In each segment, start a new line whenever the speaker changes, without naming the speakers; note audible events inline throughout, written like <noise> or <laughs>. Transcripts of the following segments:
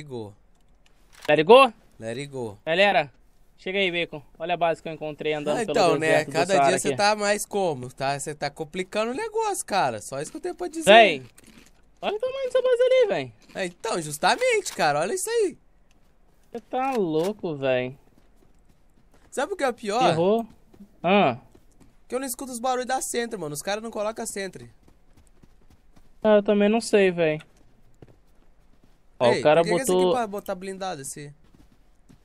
it go. Let it go? Let it go.
Galera, chega aí, Bacon. Olha a base que eu encontrei andando ah, então, deserto Então, né? Cada dia você tá
mais como, tá? Você tá complicando o negócio, cara. Só isso que eu tenho pra dizer. Vem. Olha o tamanho dessa base ali, véi. É, então, justamente, cara. Olha isso aí. Você tá louco, véi. Sabe o que é pior? Errou. Ah. Que eu não escuto os barulhos da Sentry, mano. Os caras não colocam a Sentry.
Ah, eu também não sei, velho.
Ó, Ei, o cara que botou. Que é esse aqui pra botar blindado esse?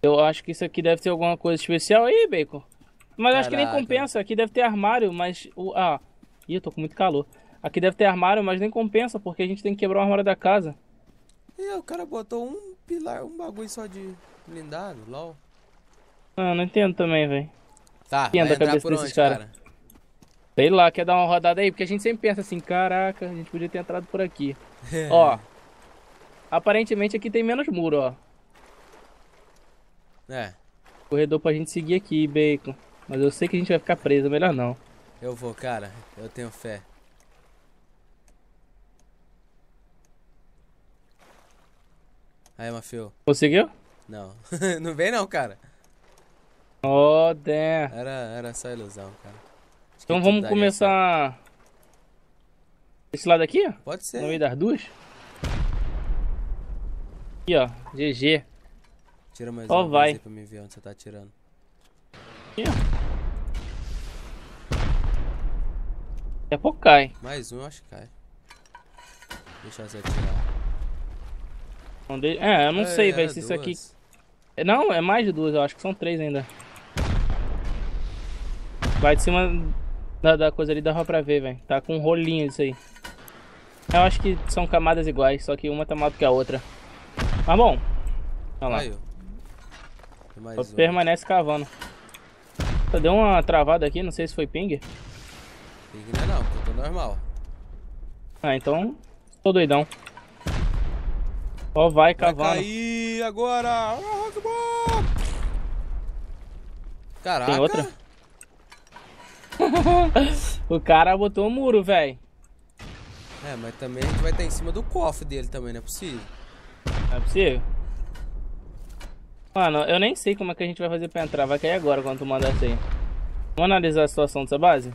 Eu acho que isso aqui deve ter alguma coisa especial aí, Bacon. Mas Caraca. acho que nem compensa. Aqui deve ter armário, mas. O... Ah, ih, eu tô com muito calor. Aqui deve ter armário, mas nem compensa, porque a gente tem que quebrar o armário da casa.
E o cara botou um pilar, um bagulho só de blindado, lol.
Ah, não entendo também, velho. Tá, entendo a cabeça desses Cara? Sei lá, quer dar uma rodada aí? Porque a gente sempre pensa assim, caraca, a gente podia ter entrado por aqui. <laughs> Ó, Aparentemente aqui tem menos muro, ó. É. Corredor pra gente seguir aqui, Bacon. Mas eu sei que a gente vai ficar preso, melhor não.
Eu vou, cara. Eu tenho fé. Aí, Mafio. Conseguiu? Não. <laughs> não vem não, cara. Oh, damn. Era, era só ilusão, cara. Acho então vamos
começar... Esse lado aqui? Pode ser. No meio das duas?
Aqui, ó. GG. Tira mais oh, uma vai. pra me ver onde você tá atirando. Aqui, ó. Daqui a pouco cai. Mais um, eu acho que cai. Deixa você atirar. É, eu não é, sei, é, velho, se duas. isso aqui...
Não, é mais de duas, eu acho que são três ainda. Vai de cima da, da coisa ali, dava pra ver, velho. Tá com um rolinho isso aí. Eu acho que são camadas iguais, só que uma tá maior do que a outra. Ah bom. Olha lá. Só um. permanece cavando. Só deu uma travada aqui, não sei se foi ping. Ping
não é não, eu tô normal.
Ah, então... Tô doidão. Ó, vai, vai cavando.
Aí agora! Caraca! Tem outra?
<laughs> o cara botou o um muro, velho.
É, mas também a gente vai estar em cima do cofre dele também, não é possível. Não é possível? Mano, eu nem sei
como é que a gente vai fazer pra entrar. Vai cair agora quando tu mandar essa aí. Vamos analisar a situação dessa base?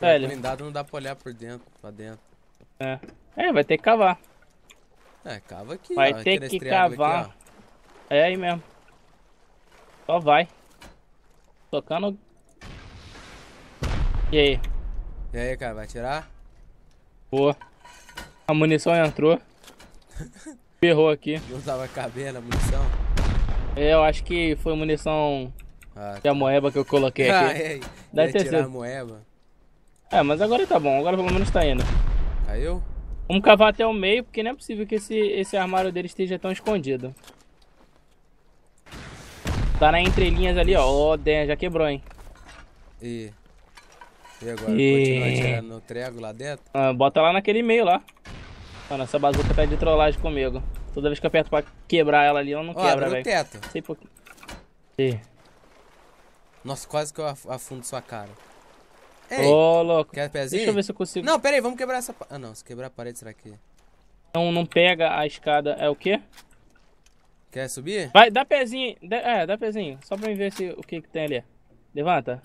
É, Velho. Blindado não dá pra olhar por dentro, pra dentro.
É. É, vai ter que cavar.
É, cava aqui. Vai ó, ter que cavar. Aqui,
é aí mesmo. Só vai. Tocando.
E aí? E aí, cara, vai tirar?
Boa. A munição entrou.
Ferrou <laughs> aqui. Eu usava cabelo, a munição?
É, eu acho que foi munição ah, tá. da moeba que eu coloquei ah, aqui. Ah, é. Deve ter sido. moeba. É, mas agora tá bom. Agora pelo menos tá indo. Caiu? Vamos cavar até o meio, porque não é possível que esse, esse armário dele esteja tão escondido. Tá na entrelinhas ali, ó. Ó, oh, já quebrou, hein.
E... E agora? E... Continua tirando no trego lá dentro?
Ah, bota lá naquele meio lá. Mano, essa bazuca tá de trollagem comigo. Toda vez que eu aperto pra quebrar ela ali, ela não Ó, quebra, velho. teto.
Sei por... Sim. Nossa, quase que eu afundo sua cara. Ei, Ô, louco. Quer pezinho? Deixa eu ver se eu consigo. Não, pera aí, vamos quebrar essa... Ah, não. Se quebrar a parede, será que... Não, não pega a escada. É o quê? Quer
subir? Vai, dá pezinho. Dá, é, dá pezinho. Só pra mim ver se, o que que tem ali. Levanta.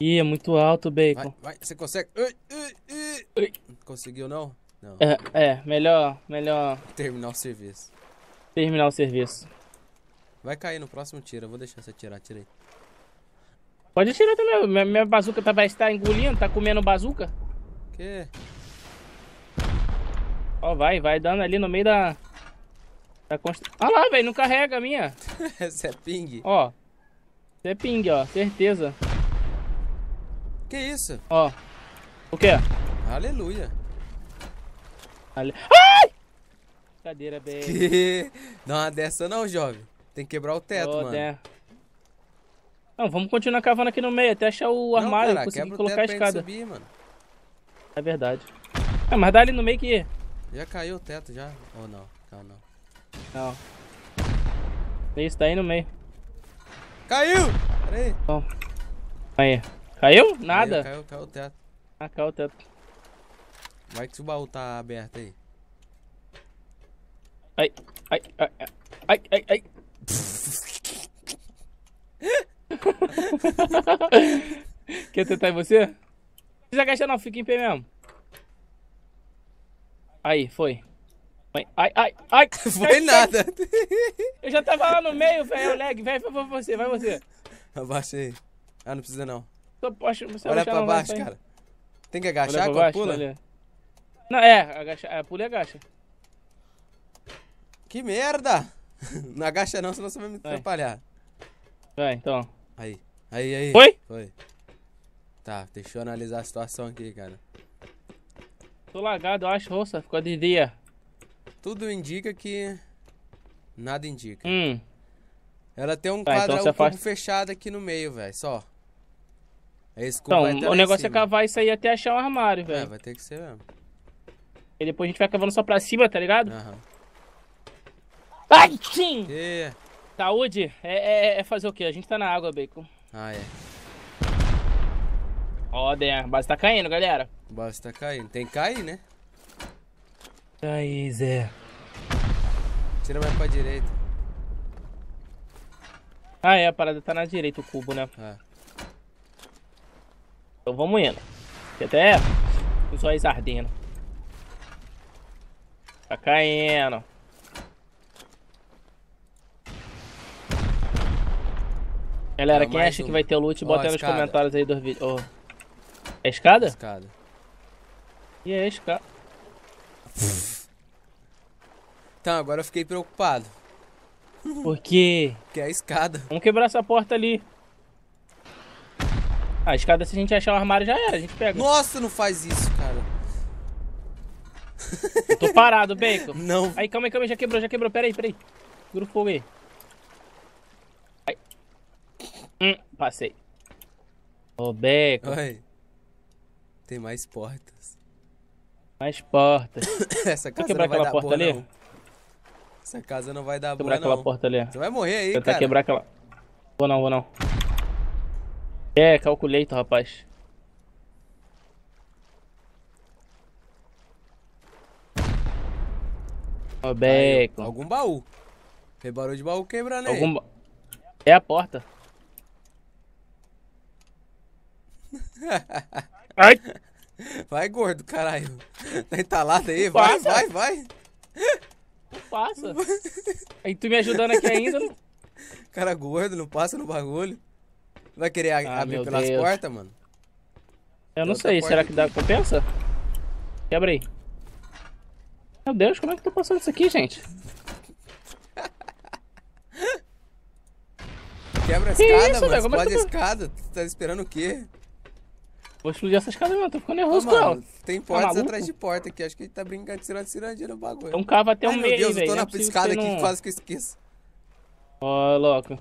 Ih, é muito alto, Bacon.
Vai, vai. Você consegue... Ui, ui, ui. Conseguiu, não? Não. É, é, melhor, melhor... Terminar o serviço. Terminar o serviço. Vai cair no próximo tiro, eu vou deixar você tirar, tirei.
Pode tirar também, minha, minha bazuca tá, vai estar engolindo, tá comendo bazuca. Que? Ó, vai, vai dando ali no meio da... Da const... Ah lá, velho, não carrega a minha. Você <laughs> é ping? Ó. é ping, ó, certeza.
Que isso? Ó. O quê? Aleluia. Ali... Ai! Cadeira, bem. Que... Não é dessa não, jovem. Tem que quebrar o teto, oh, mano. Der.
Não, vamos continuar cavando aqui no meio até achar o armário não, cara, e conseguir colocar a escada. Subir,
mano. É verdade.
É, mas dá ali no meio que.
Já caiu o teto já? Ou não? Não, não.
Não. Isso, tá aí no meio.
Caiu! Pera aí.
Bom. Aí. Caiu?
Nada? Caiu, caiu, caiu o teto. Ah, caiu o teto. Vai que o baú tá aberto aí. Ai, ai, ai, ai, ai, ai.
<laughs> Quer tentar em você? Não precisa agachar não, fica em pé mesmo. Aí, foi. Ai, ai, ai. Foi nada. Eu já tava lá no meio, velho, é lag. Vai, vai, você, vai você.
Abaixa aí. Ah, não precisa não.
Só posso, você Olha pra baixo, cara.
Tem que agachar agora pula? Olha. Não, é, agacha, é, pula e agacha. Que merda! <laughs> Não agacha não, senão você vai me vai. atrapalhar. Vai, então. Aí, aí, aí. Foi? Foi. Tá, deixa eu analisar a situação aqui, cara. Tô lagado, eu acho, roça, ficou de dia. Tudo indica que... Nada indica. Hum. Ela tem um tá, então quadro então um faz... fechado aqui no meio, velho, só. É esse Então, o negócio é cavar isso aí até achar o um armário, é, velho. É, vai ter que ser mesmo.
E depois a gente vai cavando só pra cima, tá ligado? Aham. Ai, sim! E... Saúde é, é, é, fazer o quê? A gente tá na água, Bacon. Ah, é.
Ó, oh, a base tá caindo, galera. base tá caindo. Tem que cair, né? Aí, Zé. Tira mais pra direita.
Ah, é. A parada tá na direita, o cubo, né? Ah. Então vamos indo. E até... Os olhos ardendo. Tá caindo. Galera, é quem acha um... que vai ter loot, oh, bota aí nos comentários aí dos vídeos. Oh. É escada? Escada. E
é escada. então, agora eu fiquei preocupado. Por quê? Porque <laughs> é a escada. Vamos quebrar essa porta ali.
A escada, se a gente achar o armário, já era. A gente pega. Nossa,
não faz isso, cara. Eu tô parado, Bacon. Não. Aí,
calma aí, calma aí, já quebrou, já quebrou. Pera aí, pera aí. Grupo
fogo aí. Hum, passei. Ô, Bacon. Oi. Tem mais portas. Mais portas. <coughs> Essa casa quebrar não vai aquela dar porta boa, ali? Não. Essa casa não vai dar quebrar boa, aquela porta ali. Você vai morrer aí, Tentar cara. quebrar
aquela... Vou não, vou não. É, calculator, rapaz.
O beco. Aí, algum baú. Tem barulho de baú quebrando né? algum... aí. Ba... É a porta. <laughs> Ai. Vai, gordo, caralho. Tá entalado aí? Vai, vai, vai.
Não passa. Aí tu me ajudando aqui ainda.
<laughs> Cara gordo, não passa no bagulho. Vai querer ah, abrir pelas Deus. portas, mano? Eu não sei, será que dá compensa? Quebra aí.
Meu Deus, como é que eu tá tô passando isso aqui, gente?
Quebra a que escada, isso, mano. É Explode é a tá escada. Tu tá esperando o quê? Vou explodir essa escada mesmo, tô ficando nervoso, ah, Tem tá portas tá atrás de porta aqui. Acho que a gente tá brincando de cirandinha no bagulho. Então cava até um meio, velho. Meu Deus, eu tô na é escada aqui, não... quase que eu esqueço.
Ó, oh, louco.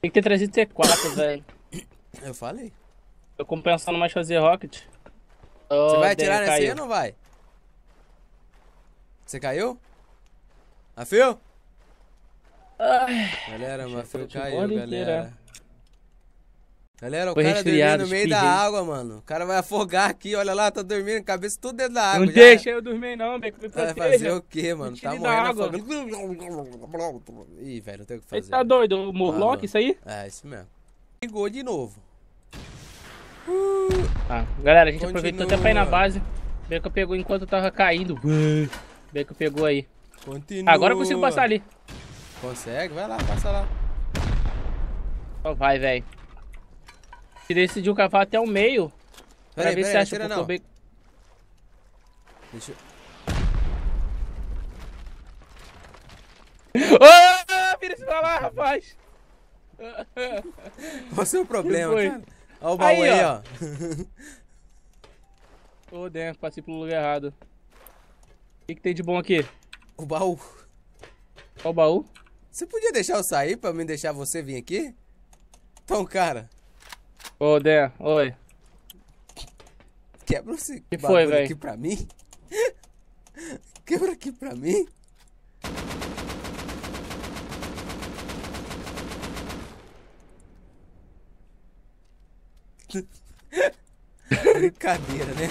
Tem que ter trazido T4, <coughs> velho. Eu
falei. Tô
compensando mais fazer rocket.
Oh, Você vai atirar nessa aí ou não vai? Você caiu? Mafio? galera, Mafio caiu, galera. Galera, o cara dormiu no meio da água, mano. O cara vai afogar aqui, olha lá, tá dormindo, cabeça tudo dentro da água. Não já. deixa eu dormir não, velho. Vai fazer o quê, mano? Tá morrendo afogado. Ih, velho, não tem o que fazer. Ele tá doido, o Morlock, isso aí? É, isso mesmo. Ligou de novo. Uh, tá, galera, a gente Continua. aproveitou até pra ir na base.
Beca pegou enquanto tava caindo. Vê que pegou aí. Continua. Agora eu consigo passar ali.
Consegue? Vai lá, passa lá. Só vai, velho.
Se decidiu cavar até o meio.
Pera aí, ver se aí, acha não. Bem... Deixa eu... oh,
<laughs> vira isso pra lá, rapaz!
Qual <laughs> é o problema, cara? Olha o baú aí, aí ó.
Ô, oh, dentro, passei pelo lugar errado.
O que, que, tem de bom aqui? O baú. Qual o baú? Você podia deixar eu sair pra me deixar você vir aqui? Então, cara. Ô,
Dan, oi.
Quebra esse que foi, véio? aqui pra mim. <laughs> Quebra aqui pra mim. <laughs> Brincadeira, né?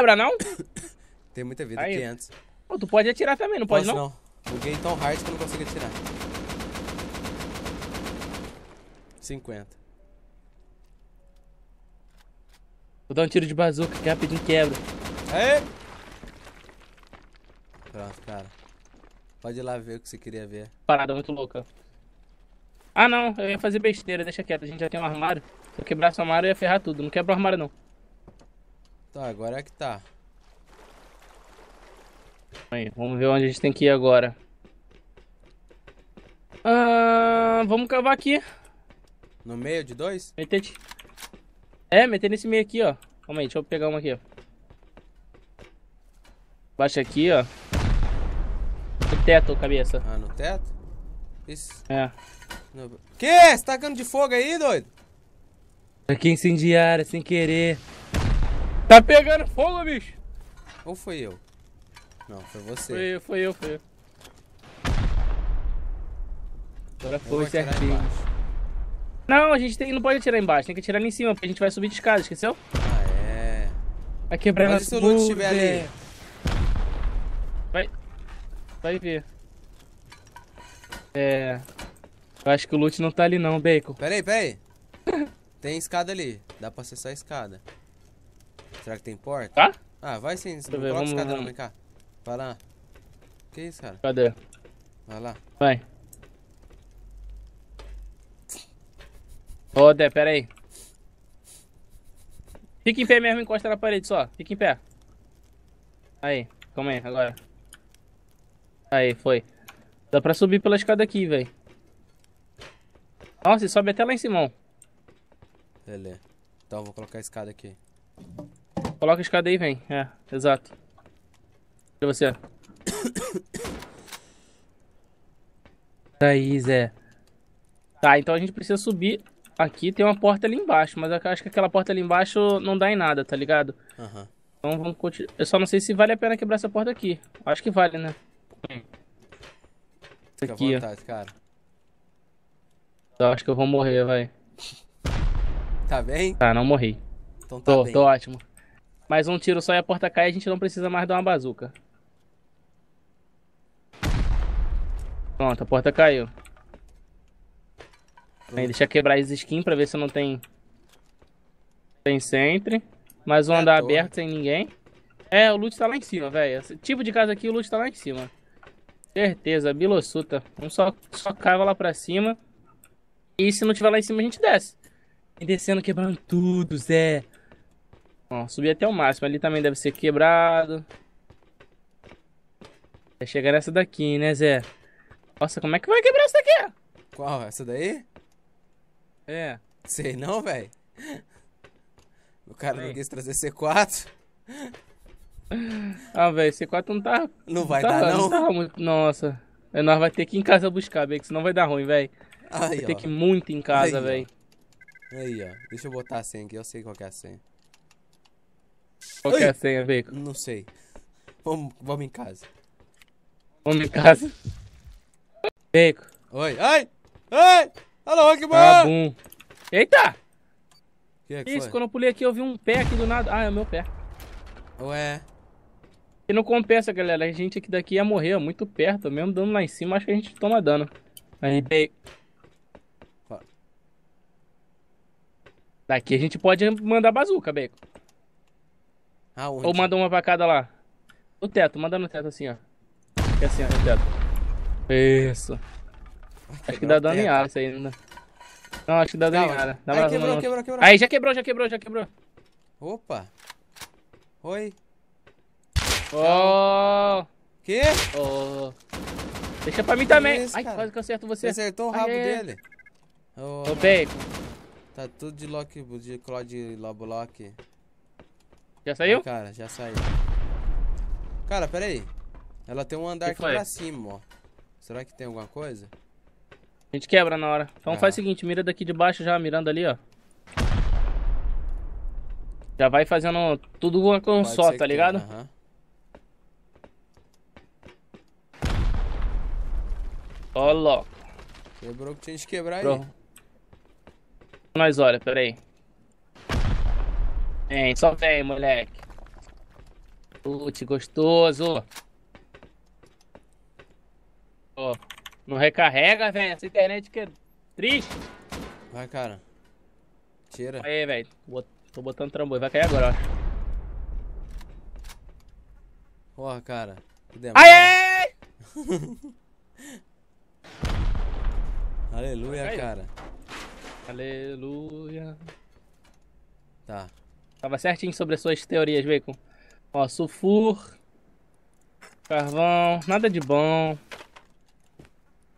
quebra, não? <coughs> Tem muita vida, Aí. 500. Pô, tu pode atirar também, não Posso pode não? não. Buguei tão hard que eu não consigo atirar. 50. Vou dar um tiro de bazuca que rapidinho quebra. Aê! Pronto, cara. Pode ir lá ver o que você queria ver. Parada muito louca.
Ah não, eu ia fazer besteira, deixa quieto, a gente já tem um armário. Se eu quebrar o armário, eu ia ferrar tudo. Não quebra o armário não.
Tá, agora é que tá. Aí, vamos
ver onde a gente tem que ir agora.
Ah, vamos cavar
aqui. No meio de dois? Meter de... É, meter nesse meio aqui, ó. Calma aí, deixa eu pegar uma aqui, ó. Baixa aqui, ó.
No teto, cabeça. Ah, no teto? Isso. É. No... Que? Você tá tacando de fogo aí, doido?
Aqui incendiário, sem querer.
Tá pegando fogo, bicho. Ou foi eu? Não, foi você. Foi eu,
foi eu, foi eu.
Agora foi certinho.
Não, a gente tem, não pode atirar embaixo, tem que atirar ali em cima, porque a gente vai subir de escada, esqueceu? Ah, é. Vai quebrar Mas nosso se o loot estiver ali? Vai.
Vai ver. É. Eu acho que o loot não tá ali não, Bacon. Peraí, peraí. tem escada ali. Dá pra acessar a escada. Será que tem porta? Tá? Ah, vai sim. Você não ver, vem cá. Vai lá. Que isso, cara? Cadê? Vai lá.
Vai. Ô, Dé, pera aí. Fica em pé mesmo, encosta na parede só. Fica em pé. Aí, calma aí, agora. Aí, foi. Dá pra subir pela escada aqui, velho. Nossa, sobe até lá em cima.
Beleza. Então, eu vou colocar a escada aqui.
Coloca a escada aí vem. É, exato. E você? Aí, Zé. Tá, então a gente precisa subir aqui. Tem uma porta ali embaixo, mas eu acho que aquela porta ali embaixo não dá em nada, tá ligado? Aham. Uhum. Então vamos continuar. Eu só não sei se vale a pena quebrar essa porta aqui. Acho que vale, né? Fica aqui, vontade, ó. cara. Eu acho que eu vou morrer, vai. Tá bem? Tá, não morri. Então tá tô, bem. tô ótimo. Mas um tiro só e a porta cai, a gente não precisa mais dar uma bazuca. Pronto, a porta caiu. Aí, deixa quebrar as skins pra ver se não tem... Tem sempre. Mais um tá andar aberto sem ninguém. É, o loot tá lá em cima, velho. Esse tipo de casa aqui, o loot tá lá em cima. Certeza, bilossuta. Um só, só cava lá pra cima. E se não tiver lá em cima, a gente desce. E descendo, quebrando tudo, Zé. Ó, subi até o máximo. Ali também deve ser quebrado. Vai chegar nessa daqui, né, Zé? Nossa, como é que vai quebrar essa daqui? Qual? Essa daí?
É. Sei não, velho. O cara não quis trazer C4. Ah, velho, C4 não tá. Não, não vai tá, dar, não. não tá muito...
Nossa. É, nós vai ter que ir em casa buscar, velho, que senão vai dar ruim, velho. Vai ó. ter que ir muito em casa, velho.
Aí, ó. Deixa eu botar a senha aqui, eu sei qual é a senha. Qual que é a senha, Veico? Não sei. Vamos, vamos em casa. Vamos em casa. Veico. Oi. Ai! Ai!
Alô, que tá bom! Eita! Que é que Isso, foi? quando eu pulei aqui, eu vi um pé aqui do nada. Ah, é o meu pé. Ué. E não compensa, galera. A gente aqui daqui ia morrer muito perto. Mesmo dando lá em cima, acho que a gente toma dano. Aí, Veico. Daqui a gente pode mandar bazuca, Bacon. Aonde? Ou manda uma pra cada lá. No teto, manda no teto assim, ó. Aqui assim, ó, no teto. Isso. acho que dá dano em área isso aí ainda. Não, acho que dá dano em área. Dá quebrou, quebrou, quebrou, Aí, já quebrou, já quebrou, já quebrou.
Opa. Oi. Oh. Que? Oh. Deixa pra mim também. Isso,
Ai, quase que eu acerto você. Você acertou o rabo Aê. dele.
Ô, oh, Tá tudo de lock, de lob lock. Já saiu? cara, já saiu. Cara, pera aí. Ela tem um andar aqui pra cima, ó. Será que tem alguma coisa? A gente quebra na hora.
Então faz o seguinte, mira daqui de baixo já, mirando ali, ó. Já vai fazendo tudo uma com só, tá ligado?
Aham. Uh -huh. Ó, louco. Quebrou o que tinha de quebrar Pro. aí.
Nós olha, pera aí. Vem, só vem, moleque. Lute, gostoso. Ó, oh, não recarrega, velho. Essa internet que é triste.
Vai, cara. Tira. Aí, velho. Tô botando trambolho. Vai cair agora, ó. Porra, cara. Aê! <laughs> Aleluia, cara. Aleluia. Tá. Tava certinho
sobre as suas teorias, Bacon. Ó, sulfur, carvão, nada de bom.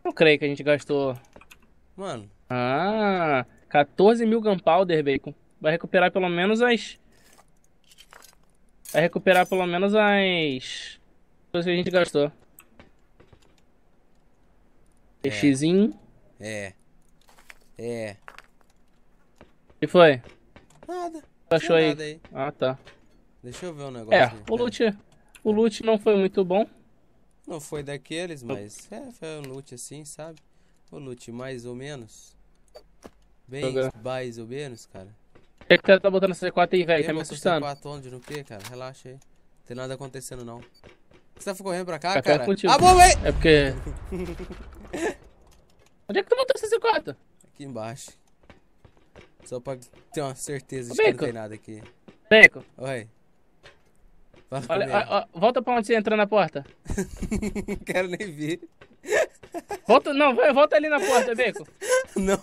Não creio que a gente gastou. Mano. Ah, 14 mil gunpowder, Bacon. Vai recuperar pelo menos as. Vai recuperar pelo menos as. coisas que a gente gastou. É. Peixezinho.
É. É. O que foi? Nada. Tá achou aí? aí? Ah, tá. Deixa eu ver um é, negócio. É,
o loot, é- o loot não foi muito bom.
Não foi daqueles, mas é, foi um loot assim, sabe? O loot mais ou menos. Bem, mais ou menos, cara. Por que, que tá botando essa C4 aí, velho? Tá me assustando. C4 onde, no que, cara? Relaxa aí. Não tem nada acontecendo, não. Você tá correndo pra cá, tá cara? Ah, bom, véi! É porque... <laughs> onde é que tu botou essa C4? Aqui embaixo. Só pra ter uma certeza de que não tem nada aqui. Beco. Oi.
Fala Olha, volta pra onde você entrou na porta. <laughs> não quero nem ver. Volta, não, vai, volta ali na porta, Beco. <laughs> Não.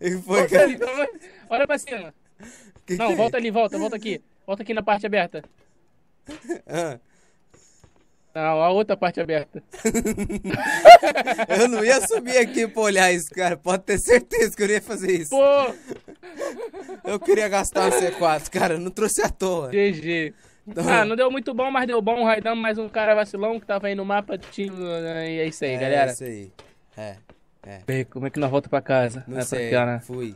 Ele foi, Volta cara. ali,
olha pra cima. Que que Não, é? volta ali, volta, volta aqui. Volta aqui na parte aberta.
Ah, não, tá, a outra parte aberta. <laughs> eu não ia subir aqui pra olhar isso, cara. Pode ter certeza que eu ia fazer isso. Pô! Eu queria gastar um C4, cara. Não trouxe à toa. GG. Então... Ah, não
deu muito bom, mas deu bom. O mais um cara vacilão que tava aí no mapa. Tinha... Né, e é isso aí, é, galera. É isso aí.
É. é. Bem, como é que nós voltamos pra casa? Não né, sei. Cá, né? Fui.